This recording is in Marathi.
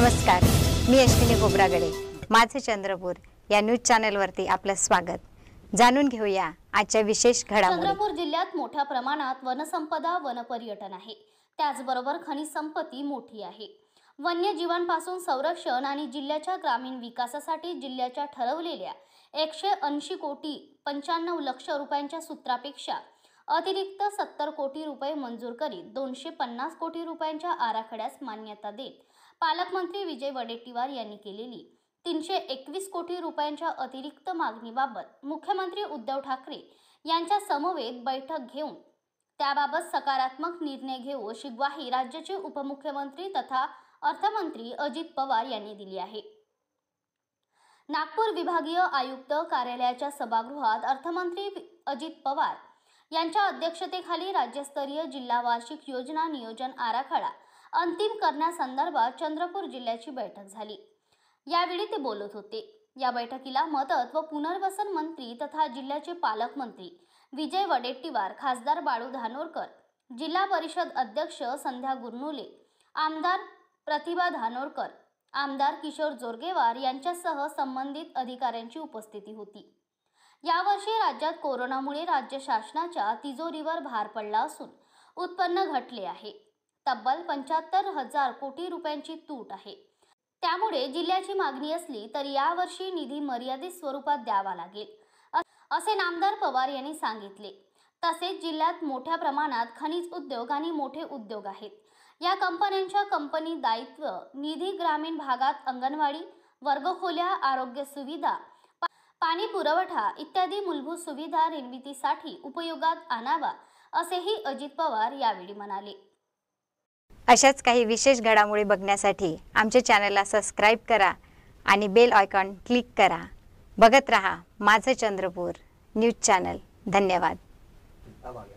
नमस्कार मी अश्विनी बोबरागडे माझे चंद्रपूर या न्यूज चॅनलवरती आपलं स्वागत जाणून घेऊया आजच्या विशेष घडामोडी चंद्रपूर जिल्ह्यात मोठ्या प्रमाणात वनसंपदा वनपर्यटन आहे त्याचबरोबर खनिज संपत्ती मोठी आहे वन्यजीवांपासून संरक्षण आणि जिल्ह्याच्या ग्रामीण विकासासाठी जिल्ह्याच्या ठरवलेल्या एकशे ऐंशी कोटी पंच्याण्णव लक्ष रुपयांच्या सूत्रापेक्षा अतिरिक्त सत्तर कोटी रुपये मंजूर करीत दोनशे पन्नास कोटी रुपयांच्या आराखड्यास मान्यता देत पालकमंत्री विजय वडेट्टीवार यांनी केलेली तीनशे एकवीस कोटी रुपयांच्या अतिरिक्त मागणीबाबत मुख्यमंत्री उद्धव ठाकरे यांच्या समवेत बैठक घेऊन त्याबाबत सकारात्मक निर्णय घेऊ अशी ग्वाही राज्याचे उपमुख्यमंत्री तथा अर्थमंत्री अजित पवार यांनी दिली आहे नागपूर विभागीय आयुक्त कार्यालयाच्या सभागृहात अर्थमंत्री अजित पवार यांच्या अध्यक्षतेखाली राज्यस्तरीय जिल्हा वार्षिक योजना नियोजन आराखडा अंतिम करण्यासंदर्भात चंद्रपूर जिल्ह्याची बैठक झाली यावेळी ते बोलत होते या बैठकीला मदत व पुनर्वसन मंत्री तथा जिल्ह्याचे पालकमंत्री विजय वडेट्टीवार खासदार बाळू धानोरकर जिल्हा परिषद अध्यक्ष संध्या गुरनुले आमदार प्रतिभा धानोरकर आमदार किशोर जोरगेवार यांच्यासह संबंधित अधिकाऱ्यांची उपस्थिती होती यावर्षी राज्यात कोरोनामुळे राज्य शासनाच्या तिजोरीवर भार पडला असून उत्पन्न घटले आहे तब्बल पंच्याहत्तर हजार कोटी रुपयांची तूट आहे त्यामुळे जिल्ह्याची मागणी असली तर यावर्षी निधी मर्यादित स्वरूपात द्यावा लागेल असे नामदार पवार यांनी सांगितले तसेच जिल्ह्यात मोठ्या प्रमाणात खनिज उद्योग आणि मोठे उद्योग आहेत या कंपन्यांच्या कंपनी दायित्व निधी ग्रामीण भागात अंगणवाडी वर्गखोल्या आरोग्य सुविधा पाणी पुरवठा इत्यादी मूलभूत सुविधा निर्मितीसाठी उपयोगात आणावा असेही अजित पवार यावेळी म्हणाले अशाच काही विशेष घडामोडी बघण्यासाठी आमच्या चॅनलला सबस्क्राईब करा आणि बेल आयकॉन क्लिक करा बघत रहा माझं चंद्रपूर न्यूज चॅनल धन्यवाद